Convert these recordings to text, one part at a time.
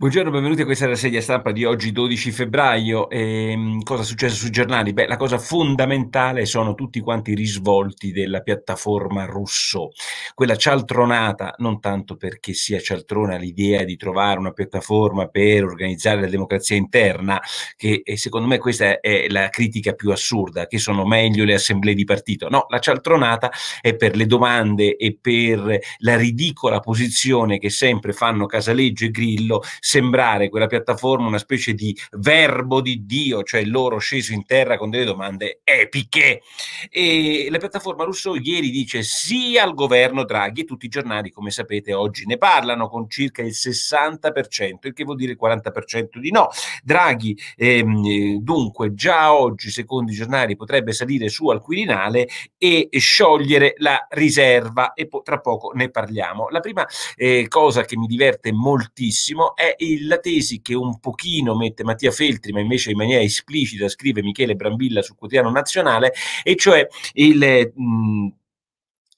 Buongiorno, benvenuti a questa rassegna stampa di oggi 12 febbraio. E, ehm, cosa è successo sui giornali? Beh, la cosa fondamentale sono tutti quanti i risvolti della piattaforma Russo, quella cialtronata, non tanto perché sia cialtrona l'idea di trovare una piattaforma per organizzare la democrazia interna, che eh, secondo me questa è la critica più assurda, che sono meglio le assemblee di partito. No, la cialtronata è per le domande e per la ridicola posizione che sempre fanno Casaleggio e Grillo sembrare quella piattaforma una specie di verbo di Dio, cioè loro sceso in terra con delle domande epiche. E la piattaforma russo ieri dice sì al governo Draghi e tutti i giornali, come sapete, oggi ne parlano con circa il 60%, il che vuol dire il 40% di no. Draghi, ehm, dunque, già oggi, secondo i giornali, potrebbe salire su al Quirinale e sciogliere la riserva e po- tra poco ne parliamo. La prima eh, cosa che mi diverte moltissimo è la tesi che un pochino mette Mattia Feltri, ma invece in maniera esplicita scrive Michele Brambilla sul quotidiano nazionale, e cioè il... Mh, mm,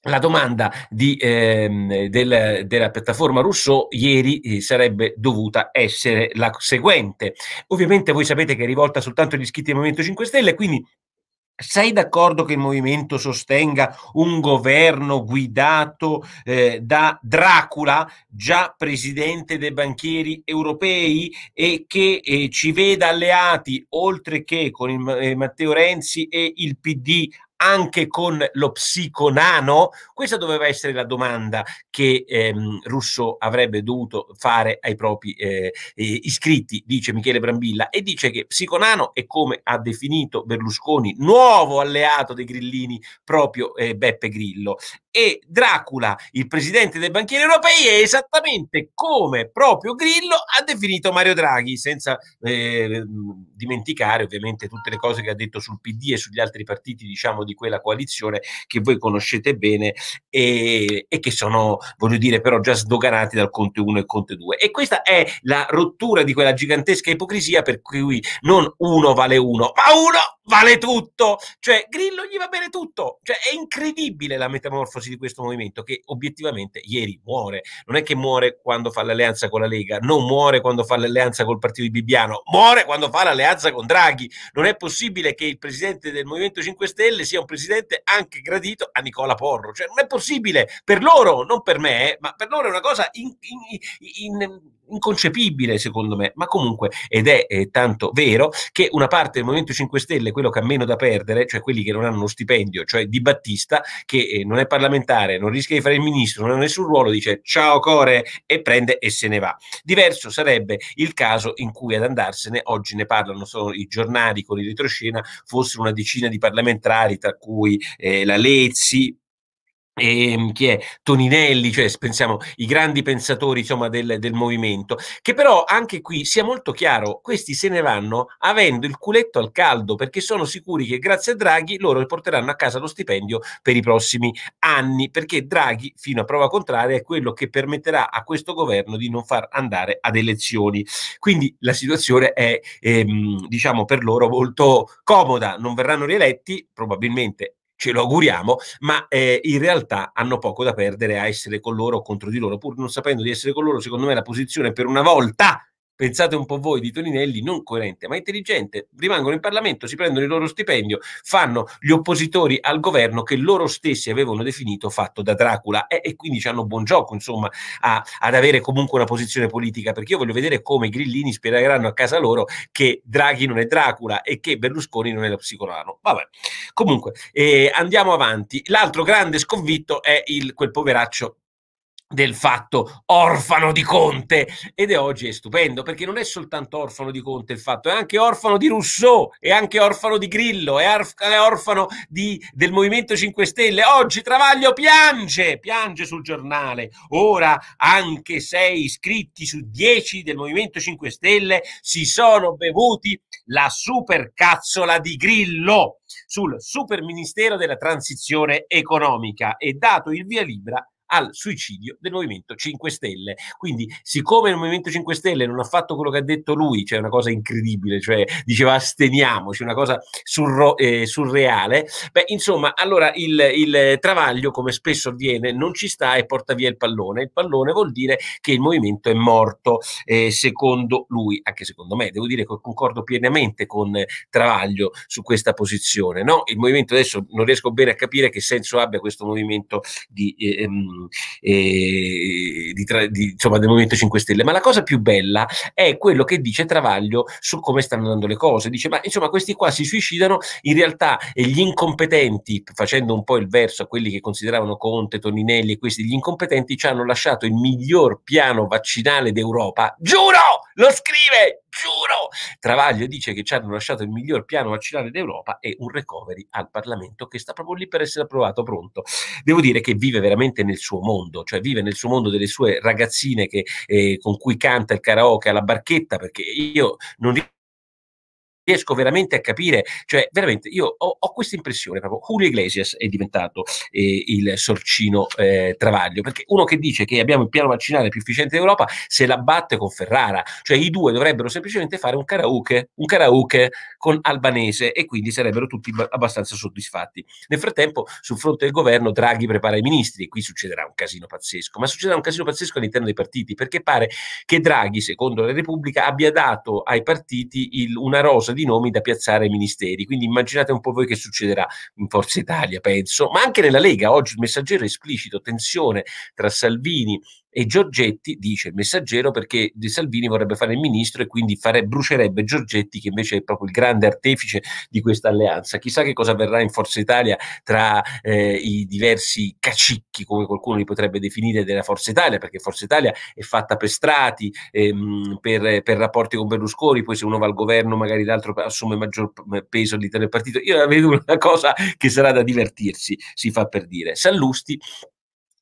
la domanda di, eh, del, della piattaforma Rousseau ieri eh, sarebbe dovuta essere la seguente. Ovviamente voi sapete che è rivolta soltanto agli iscritti del Movimento 5 Stelle, quindi sei d'accordo che il movimento sostenga un governo guidato eh, da Dracula, già presidente dei banchieri europei, e che eh, ci veda alleati, oltre che con il, eh, Matteo Renzi e il PD, anche con lo psiconano? Questa doveva essere la domanda che ehm, Russo avrebbe dovuto fare ai propri eh, iscritti, dice Michele Brambilla, e dice che psiconano è come ha definito Berlusconi, nuovo alleato dei grillini, proprio eh, Beppe Grillo. E Dracula, il presidente dei banchieri europei, è esattamente come proprio Grillo ha definito Mario Draghi, senza... Eh, dimenticare ovviamente tutte le cose che ha detto sul PD e sugli altri partiti diciamo di quella coalizione che voi conoscete bene e, e che sono voglio dire però già sdoganati dal Conte 1 e Conte 2 e questa è la rottura di quella gigantesca ipocrisia per cui non uno vale uno ma uno vale tutto cioè Grillo gli va bene tutto cioè è incredibile la metamorfosi di questo movimento che obiettivamente ieri muore non è che muore quando fa l'alleanza con la Lega non muore quando fa l'alleanza col partito di Bibbiano muore quando fa l'alleanza alleanza con Draghi. Non è possibile che il presidente del Movimento 5 Stelle sia un presidente anche gradito a Nicola Porro. Cioè, non è possibile per loro, non per me, ma per loro è una cosa in, in, in inconcepibile secondo me, ma comunque, ed è, è eh, tanto vero, che una parte del Movimento 5 Stelle, quello che ha meno da perdere, cioè quelli che non hanno uno stipendio, cioè Di Battista, che eh, non è parlamentare, non rischia di fare il ministro, non ha nessun ruolo, dice ciao Core e prende e se ne va. Diverso sarebbe il caso in cui ad andarsene, oggi ne parlano solo i giornali con il retroscena, fossero una decina di parlamentari, tra cui eh, la Lezzi, e, ehm, chi è Toninelli, cioè pensiamo i grandi pensatori insomma, del, del, movimento, che però anche qui sia molto chiaro, questi se ne vanno avendo il culetto al caldo perché sono sicuri che grazie a Draghi loro porteranno a casa lo stipendio per i prossimi anni, perché Draghi, fino a prova contraria, è quello che permetterà a questo governo di non far andare ad elezioni. Quindi la situazione è ehm, diciamo per loro molto comoda, non verranno rieletti, probabilmente ce lo auguriamo, ma eh, in realtà hanno poco da perdere a essere con loro o contro di loro, pur non sapendo di essere con loro, secondo me la posizione per una volta pensate un po' voi di Toninelli, non coerente ma intelligente, rimangono in Parlamento, si prendono il loro stipendio, fanno gli oppositori al governo che loro stessi avevano definito fatto da Dracula e, e quindi hanno buon gioco insomma a, ad avere comunque una posizione politica perché io voglio vedere come i grillini spiegheranno a casa loro che Draghi non è Dracula e che Berlusconi non è lo psicolano. Vabbè, comunque eh, andiamo avanti. L'altro grande sconvitto è il, quel poveraccio del fatto orfano di Conte ed è oggi è stupendo perché non è soltanto orfano di Conte il fatto è anche orfano di Rousseau è anche orfano di Grillo è, orfano di, del Movimento 5 Stelle oggi Travaglio piange piange sul giornale ora anche sei iscritti su 10 del Movimento 5 Stelle si sono bevuti la supercazzola di Grillo sul super ministero della transizione economica e dato il via libera al suicidio del Movimento 5 Stelle. Quindi, siccome il Movimento 5 Stelle non ha fatto quello che ha detto lui, cioè una cosa incredibile, cioè diceva asteniamoci, una cosa surro, eh, surreale, beh, insomma, allora il, il Travaglio, come spesso avviene, non ci sta e porta via il pallone. Il pallone vuol dire che il movimento è morto, eh, secondo lui, anche secondo me, devo dire che concordo pienamente con Travaglio su questa posizione. No? Il movimento adesso non riesco bene a capire che senso abbia questo movimento di... Eh, ehm, eh, di tra, di, insomma, del Movimento 5 Stelle, ma la cosa più bella è quello che dice Travaglio su come stanno andando le cose. Dice, ma insomma, questi qua si suicidano, in realtà gli incompetenti, facendo un po' il verso a quelli che consideravano Conte, Toninelli e questi, gli incompetenti ci hanno lasciato il miglior piano vaccinale d'Europa. Giuro, lo scrive giuro! Travaglio dice che ci hanno lasciato il miglior piano vaccinale d'Europa e un recovery al Parlamento che sta proprio lì per essere approvato pronto. Devo dire che vive veramente nel suo mondo, cioè vive nel suo mondo delle sue ragazzine che, eh, con cui canta il karaoke alla barchetta, perché io non riesco veramente a capire, cioè veramente io ho, ho questa impressione proprio, Julio Iglesias è diventato eh, il sorcino eh, Travaglio, perché uno che dice che abbiamo il piano vaccinale più efficiente d'Europa se la batte con Ferrara, cioè i due dovrebbero semplicemente fare un karaoke, un karaoke con Albanese e quindi sarebbero tutti abbastanza soddisfatti. Nel frattempo sul fronte del governo Draghi prepara i ministri e qui succederà un casino pazzesco, ma succederà un casino pazzesco all'interno dei partiti perché pare che Draghi, secondo la Repubblica, abbia dato ai partiti il, una rosa proposta di nomi da piazzare ai ministeri. Quindi immaginate un po' voi che succederà in Forza Italia, penso, ma anche nella Lega. Oggi il messaggero è esplicito, tensione tra Salvini e Giorgetti dice il messaggero perché De Salvini vorrebbe fare il ministro e quindi fare, brucerebbe Giorgetti che invece è proprio il grande artefice di questa alleanza. Chissà che cosa avverrà in Forza Italia tra eh, i diversi cacicchi, come qualcuno li potrebbe definire, della Forza Italia, perché Forza Italia è fatta per strati, ehm, per, per, rapporti con Berlusconi, poi se uno va al governo magari l'altro assume maggior peso all'interno del partito. Io la vedo una cosa che sarà da divertirsi, si fa per dire. Sallusti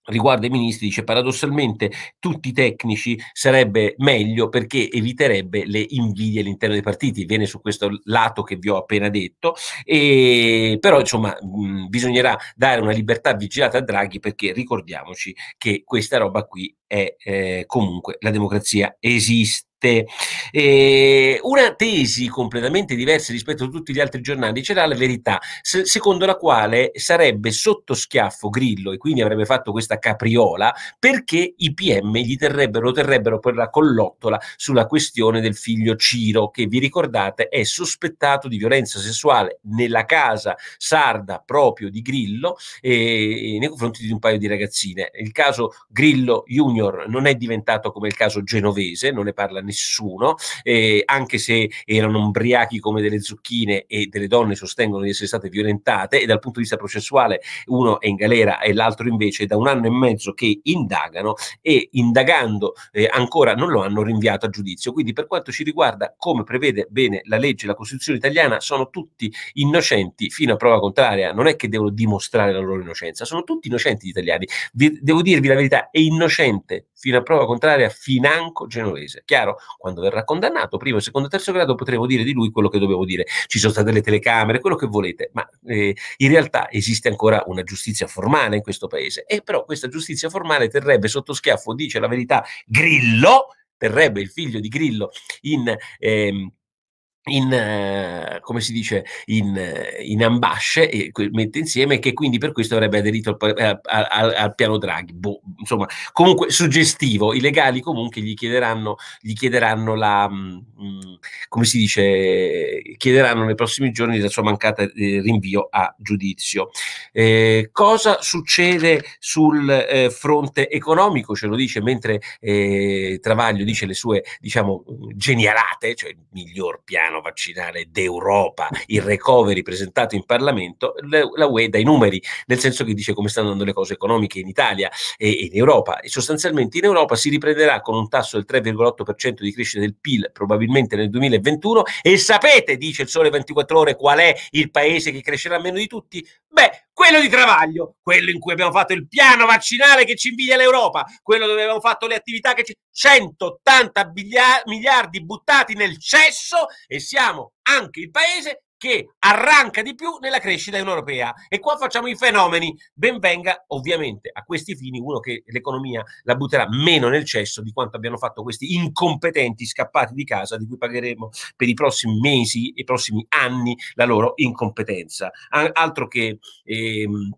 riguarda i ministri dice paradossalmente tutti i tecnici sarebbe meglio perché eviterebbe le invidie all'interno dei partiti, viene su questo lato che vi ho appena detto, e, però insomma mh, bisognerà dare una libertà vigilata a Draghi perché ricordiamoci che questa roba qui è eh, comunque la democrazia esiste scritte. Eh, una tesi completamente diversa rispetto a tutti gli altri giornali c'era la verità, se, secondo la quale sarebbe sotto schiaffo Grillo e quindi avrebbe fatto questa capriola perché i PM gli terrebbero, terrebbero per la collottola sulla questione del figlio Ciro, che vi ricordate è sospettato di violenza sessuale nella casa sarda proprio di Grillo eh, nei confronti di un paio di ragazzine. Il caso Grillo Junior non è diventato come il caso genovese, non ne parla nessuno, eh, anche se erano ubriachi come delle zucchine e delle donne sostengono di essere state violentate e dal punto di vista processuale uno è in galera e l'altro invece da un anno e mezzo che indagano e indagando eh, ancora non lo hanno rinviato a giudizio. Quindi per quanto ci riguarda, come prevede bene la legge e la Costituzione italiana, sono tutti innocenti fino a prova contraria, non è che devono dimostrare la loro innocenza, sono tutti innocenti gli italiani. Vi, devo dirvi la verità, è innocente fino a prova contraria, financo genovese. Chiaro, quando verrà condannato, primo, secondo e terzo grado, potremo dire di lui quello che dovevo dire. Ci sono state le telecamere, quello che volete, ma eh, in realtà esiste ancora una giustizia formale in questo paese. E però questa giustizia formale terrebbe sotto schiaffo, dice la verità, Grillo, terrebbe il figlio di Grillo in... Ehm, in, eh, come si dice, in, in ambasce e mette insieme che quindi per questo avrebbe aderito eh, al, al, al piano Draghi. Boh, insomma, comunque suggestivo, i legali comunque gli chiederanno, gli chiederanno la, mh, mm, come si dice, chiederanno nei prossimi giorni la sua mancata eh, rinvio a giudizio. Eh, cosa succede sul eh, fronte economico? Ce lo dice mentre eh, Travaglio dice le sue, diciamo, genialate, cioè il miglior piano piano vaccinale d'Europa, il recovery presentato in Parlamento, la UE dà i numeri, nel senso che dice come stanno andando le cose economiche in Italia e, e in Europa. E sostanzialmente in Europa si riprenderà con un tasso del 3,8% di crescita del PIL probabilmente nel 2021 e sapete, dice il Sole 24 ore, qual è il paese che crescerà meno di tutti? Beh, quello di Travaglio, quello in cui abbiamo fatto il piano vaccinale che ci invidia l'Europa, quello dove abbiamo fatto le attività che ci... 180 miliardi buttati nel cesso e siamo anche il paese che arranca di più nella crescita europea. E qua facciamo i fenomeni. Benvenga ovviamente a questi fini uno che l'economia la butterà meno nel cesso di quanto abbiano fatto questi incompetenti scappati di casa di cui pagheremo per i prossimi mesi i prossimi anni la loro incompetenza. Altro che... Ehm,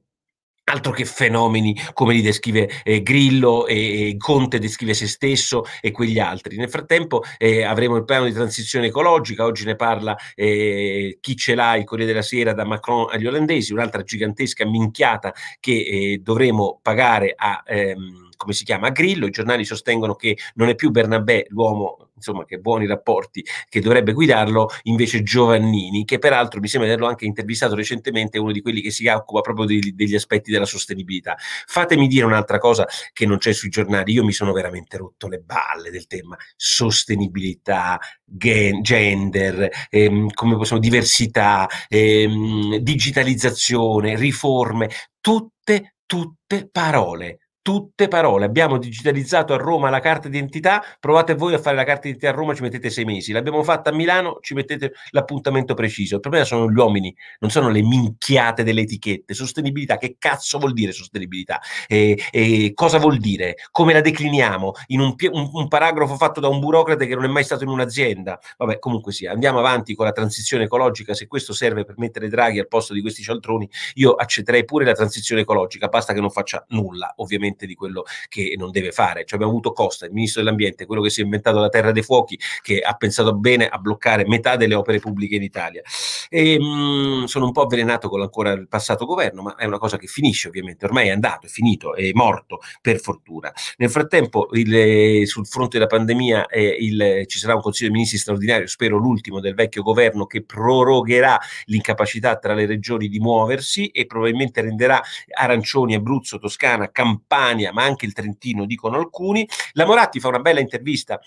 altro che fenomeni come li descrive eh, Grillo e, e, Conte descrive se stesso e quegli altri. Nel frattempo eh, avremo il piano di transizione ecologica, oggi ne parla eh, chi ce l'ha, il Corriere della Sera, da Macron agli olandesi, un'altra gigantesca minchiata che eh, dovremo pagare a... Ehm, come si chiama, Grillo, i giornali sostengono che non è più Bernabé l'uomo insomma, che buoni rapporti, che dovrebbe guidarlo, invece Giovannini, che peraltro mi sembra di averlo anche intervistato recentemente, è uno di quelli che si occupa proprio degli, degli aspetti della sostenibilità. Fatemi dire un'altra cosa che non c'è sui giornali, io mi sono veramente rotto le balle del tema sostenibilità, gen, gender, ehm, come possiamo, diversità, ehm, digitalizzazione, riforme, tutte, tutte parole tutte parole. Abbiamo digitalizzato a Roma la carta d'identità, provate voi a fare la carta d'identità a Roma, ci mettete sei mesi. L'abbiamo fatta a Milano, ci mettete l'appuntamento preciso. Il problema sono gli uomini, non sono le minchiate delle etichette. Sostenibilità, che cazzo vuol dire sostenibilità? E, e cosa vuol dire? Come la decliniamo? In un, un, un, paragrafo fatto da un burocrate che non è mai stato in un'azienda. Vabbè, comunque sia, andiamo avanti con la transizione ecologica. Se questo serve per mettere Draghi al posto di questi cialtroni, io accetterei pure la transizione ecologica, basta che non faccia nulla, ovviamente esattamente di quello che non deve fare. Cioè abbiamo avuto Costa, il ministro dell'ambiente, quello che si è inventato la terra dei fuochi, che ha pensato bene a bloccare metà delle opere pubbliche in Italia. E, ehm, mh, sono un po' avvelenato con ancora il passato governo, ma è una cosa che finisce ovviamente, ormai è andato, è finito, è morto, per fortuna. Nel frattempo il, eh, sul fronte della pandemia eh, il, ci sarà un Consiglio dei Ministri straordinario, spero l'ultimo del vecchio governo, che prorogherà l'incapacità tra le regioni di muoversi e probabilmente renderà Arancioni, Abruzzo, Toscana, Campania, Campania, ma anche il Trentino, dicono alcuni. La Moratti fa una bella intervista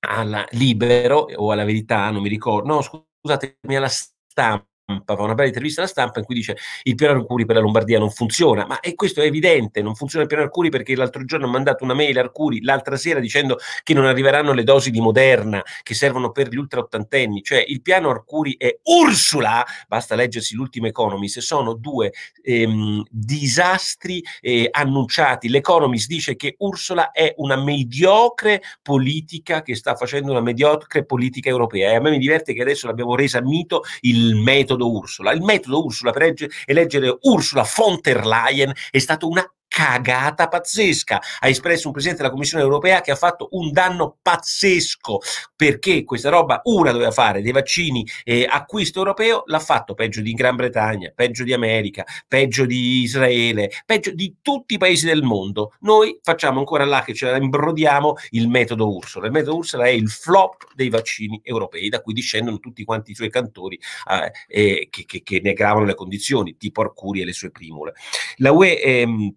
alla Libero o alla Verità, non mi ricordo, no scusatemi, alla Stampa fa mm. una bella intervista alla stampa in cui dice il piano Arcuri per la Lombardia non funziona, ma e questo è evidente, non funziona il piano Arcuri perché l'altro giorno ha mandato una mail a Arcuri l'altra sera dicendo che non arriveranno le dosi di Moderna che servono per gli ultra ottantenni, cioè il piano Arcuri è Ursula, basta leggersi l'ultimo Economist, sono due ehm, disastri eh, annunciati, l'Economist dice che Ursula è una mediocre politica che sta facendo una mediocre politica europea e a me mi diverte che adesso l'abbiamo resa mito il metodo metodo Ursula. Il metodo Ursula per eleggere Ursula von der Leyen è stato una cagata pazzesca. Ha espresso un presidente della Commissione europea che ha fatto un danno pazzesco perché questa roba, una doveva fare dei vaccini eh, acquisto europeo, l'ha fatto peggio di Gran Bretagna, peggio di America, peggio di Israele, peggio di tutti i paesi del mondo. Noi facciamo ancora là che ce la imbrodiamo il metodo Ursula. Il metodo Ursula è il flop dei vaccini europei, da cui discendono tutti quanti i suoi cantori eh, eh, che, che, che, ne le condizioni, tipo Arcuri e le sue primule. La UE. Ehm,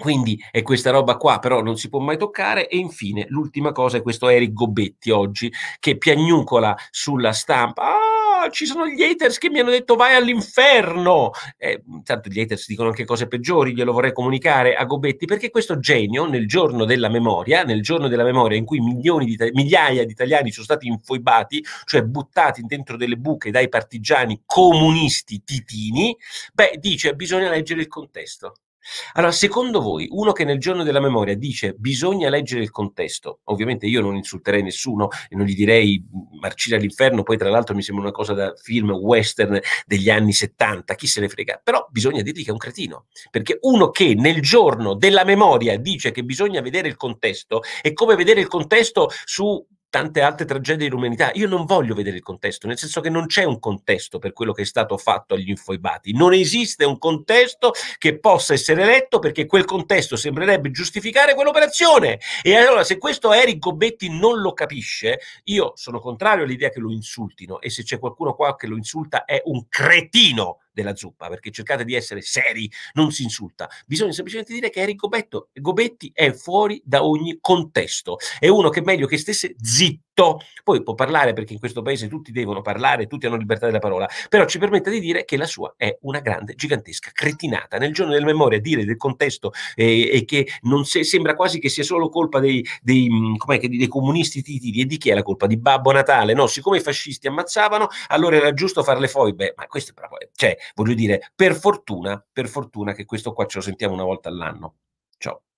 quindi è questa roba qua, però non si può mai toccare. E infine, l'ultima cosa è questo Eric Gobetti oggi, che piagnucola sulla stampa. Ah, ci sono gli haters che mi hanno detto vai all'inferno. Eh, tanto gli haters dicono anche cose peggiori, glielo vorrei comunicare a Gobetti, perché questo genio, nel giorno della memoria, nel giorno della memoria in cui di, migliaia di italiani sono stati infoibati, cioè buttati dentro delle buche dai partigiani comunisti titini, beh, dice bisogna leggere il contesto allora, secondo voi, uno che nel giorno della memoria dice bisogna leggere il contesto, ovviamente io non insulterei nessuno e non gli direi mm, marcire all'inferno, poi tra l'altro mi sembra una cosa da film western degli anni 70, chi se ne frega, però bisogna dirgli che è un cretino, perché uno che nel giorno della memoria dice che bisogna vedere il contesto, è come vedere il contesto su tante altre tragedie dell'umanità. Io non voglio vedere il contesto, nel senso che non c'è un contesto per quello che è stato fatto agli infoibati. Non esiste un contesto che possa essere eletto perché quel contesto sembrerebbe giustificare quell'operazione. E allora se questo Eric Gobetti non lo capisce, io sono contrario all'idea che lo insultino e se c'è qualcuno qua che lo insulta è un cretino della zuppa, perché cercate di essere seri, non si insulta. Bisogna semplicemente dire che Eric Gobetti è fuori da ogni contesto. È uno che meglio che stesse zitto tutto. Poi può parlare perché in questo paese tutti devono parlare, tutti hanno libertà della parola, però ci permette di dire che la sua è una grande, gigantesca cretinata. Nel giorno della memoria dire del contesto e eh, che non se, sembra quasi che sia solo colpa dei, dei, mm, che, dei comunisti titili e di chi è la colpa? Di Babbo Natale, no? Siccome i fascisti ammazzavano, allora era giusto fare le foibe, ma questo è proprio, cioè voglio dire, per fortuna, per fortuna che questo qua ce lo sentiamo una volta all'anno. Ciao.